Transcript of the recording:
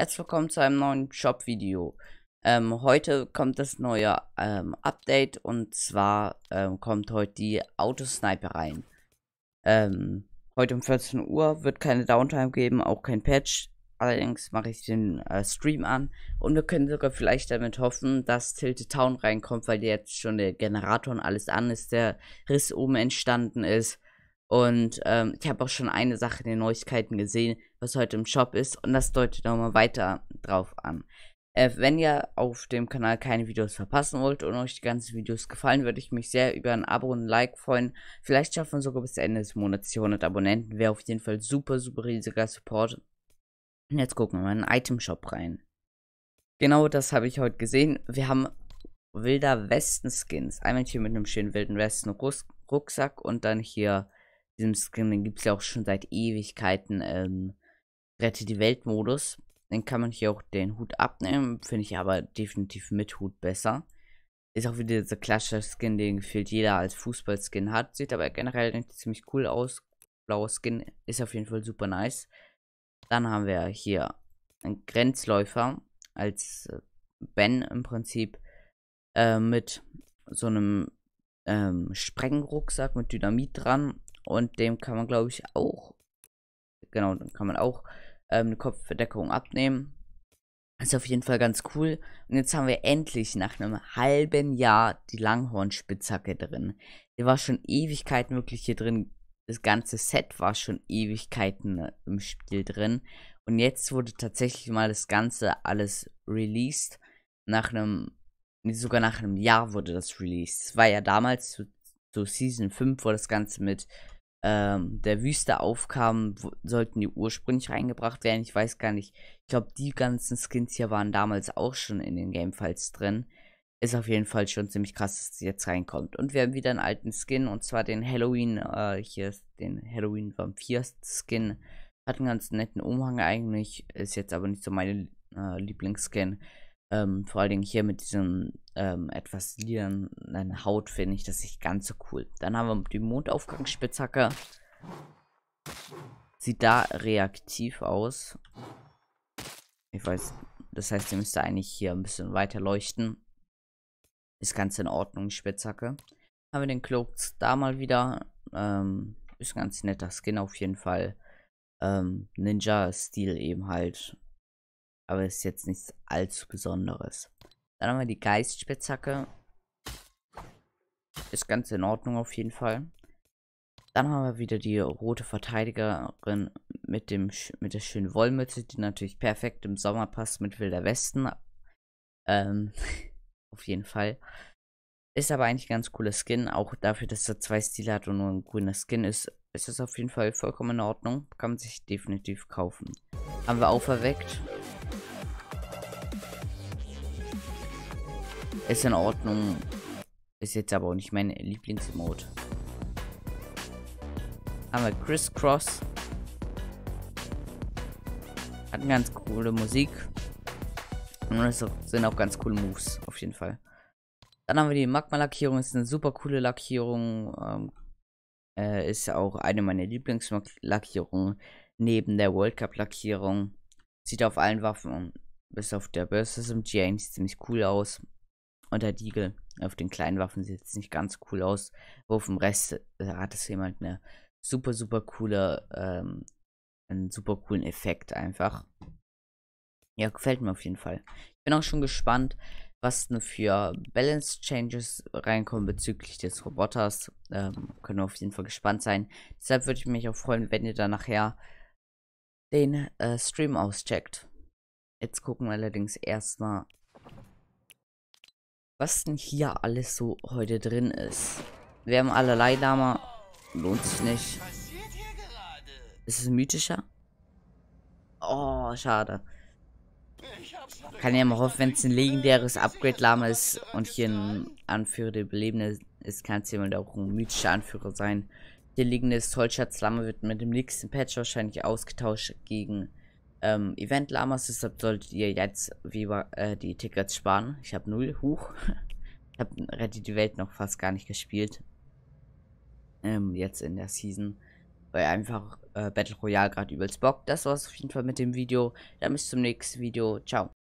Herzlich willkommen zu einem neuen Shop-Video. Ähm, heute kommt das neue ähm, Update und zwar ähm, kommt heute die Autosniper rein. Ähm, heute um 14 Uhr wird keine Downtime geben, auch kein Patch. Allerdings mache ich den äh, Stream an und wir können sogar vielleicht damit hoffen, dass Tilted Town reinkommt, weil jetzt schon der Generator und alles an ist, der Riss oben entstanden ist. Und ähm, ich habe auch schon eine Sache in den Neuigkeiten gesehen, was heute im Shop ist. Und das deutet nochmal weiter drauf an. Äh, wenn ihr auf dem Kanal keine Videos verpassen wollt und euch die ganzen Videos gefallen, würde ich mich sehr über ein Abo und ein Like freuen. Vielleicht schaffen wir sogar bis Ende des Monats 400 Abonnenten. Wäre auf jeden Fall super, super riesiger Support. Und jetzt gucken wir mal in den Item-Shop rein. Genau das habe ich heute gesehen. Wir haben Wilder Westen-Skins. Einmal hier mit einem schönen Wilden Westen-Rucksack und dann hier diesem Skin, gibt es ja auch schon seit Ewigkeiten, ähm, Rette die Welt-Modus. Dann kann man hier auch den Hut abnehmen, finde ich aber definitiv mit Hut besser. Ist auch wieder dieser klassische Skin, den gefühlt jeder als Fußballskin hat. Sieht aber generell ziemlich cool aus. Blauer Skin ist auf jeden Fall super nice. Dann haben wir hier einen Grenzläufer als äh, Ben im Prinzip äh, mit so einem ähm, Sprengrucksack mit Dynamit dran und dem kann man, glaube ich, auch. Genau, dann kann man auch ähm, eine Kopfverdeckung abnehmen. Ist auf jeden Fall ganz cool. Und jetzt haben wir endlich nach einem halben Jahr die Langhorn-Spitzhacke drin. Die war schon Ewigkeiten wirklich hier drin. Das ganze Set war schon Ewigkeiten äh, im Spiel drin. Und jetzt wurde tatsächlich mal das Ganze alles released. Nach einem, sogar nach einem Jahr wurde das released. Es war ja damals zu, zu Season 5, wo das Ganze mit ähm, der Wüste aufkamen, sollten die ursprünglich reingebracht werden. Ich weiß gar nicht. Ich glaube, die ganzen Skins hier waren damals auch schon in den Gamefiles drin. Ist auf jeden Fall schon ziemlich krass, dass es jetzt reinkommt. Und wir haben wieder einen alten Skin, und zwar den Halloween, äh, hier ist den Halloween Vampir-Skin. Hat einen ganz netten Umhang eigentlich, ist jetzt aber nicht so mein äh, Lieblingsskin. Ähm, vor allen Dingen hier mit diesem ähm, etwas lilanen Haut finde ich das nicht ganz so cool. Dann haben wir die Mondaufgangsspitzhacke. Sieht da reaktiv aus. Ich weiß, das heißt, ihr müsste eigentlich hier ein bisschen weiter leuchten. Ist ganz in Ordnung, Spitzhacke. Haben wir den Cloak da mal wieder. Ähm, ist ein ganz netter Skin auf jeden Fall. Ähm, Ninja-Stil eben halt. Aber ist jetzt nichts allzu Besonderes. Dann haben wir die Geistspitzhacke. Ist ganz in Ordnung auf jeden Fall. Dann haben wir wieder die rote Verteidigerin mit, dem, mit der schönen Wollmütze, die natürlich perfekt im Sommer passt mit Wilder Westen. Ähm, auf jeden Fall. Ist aber eigentlich ein ganz cooler Skin. Auch dafür, dass er zwei Stile hat und nur ein grüner Skin ist, ist das auf jeden Fall vollkommen in Ordnung. Kann man sich definitiv kaufen. Haben wir auferweckt. Ist in Ordnung. Ist jetzt aber auch nicht mein Lieblingsmode. Haben wir Crisscross. Hat eine ganz coole Musik. Und es sind auch ganz coole Moves, auf jeden Fall. Dann haben wir die Magma-Lackierung, ist eine super coole Lackierung. Ähm, äh, ist auch eine meiner Lieblingslackierungen neben der World Cup-Lackierung. Sieht auf allen Waffen, bis auf der Burst SMG, eigentlich ziemlich cool aus und der Diegel. Auf den kleinen Waffen sieht jetzt nicht ganz cool aus. Wo vom Rest äh, hat es jemand eine super, super coole, ähm, einen super coolen Effekt einfach. Ja, gefällt mir auf jeden Fall. Ich bin auch schon gespannt, was denn für Balance Changes reinkommen bezüglich des Roboters. Ähm, können wir auf jeden Fall gespannt sein. Deshalb würde ich mich auch freuen, wenn ihr dann nachher den äh, Stream auscheckt. Jetzt gucken wir allerdings erstmal was denn hier alles so heute drin ist. Wir haben allerlei Lama. Lohnt sich nicht. Ist es ein mythischer? Oh, schade. Kann ja mal hoffen, wenn es ein legendäres Upgrade-Lama ist und hier ein Anführer der Belebende ist, kann es jemand auch ein mythischer Anführer sein. Hier liegendes lama wird mit dem nächsten Patch wahrscheinlich ausgetauscht gegen ähm, Event Lamas, deshalb solltet ihr jetzt wie äh, die Tickets sparen. Ich habe null, hoch. Ich habe Rette die Welt noch fast gar nicht gespielt. Ähm, jetzt in der Season. Weil einfach äh, Battle Royale gerade übelst Bock. Das war's auf jeden Fall mit dem Video. Dann bis zum nächsten Video. Ciao.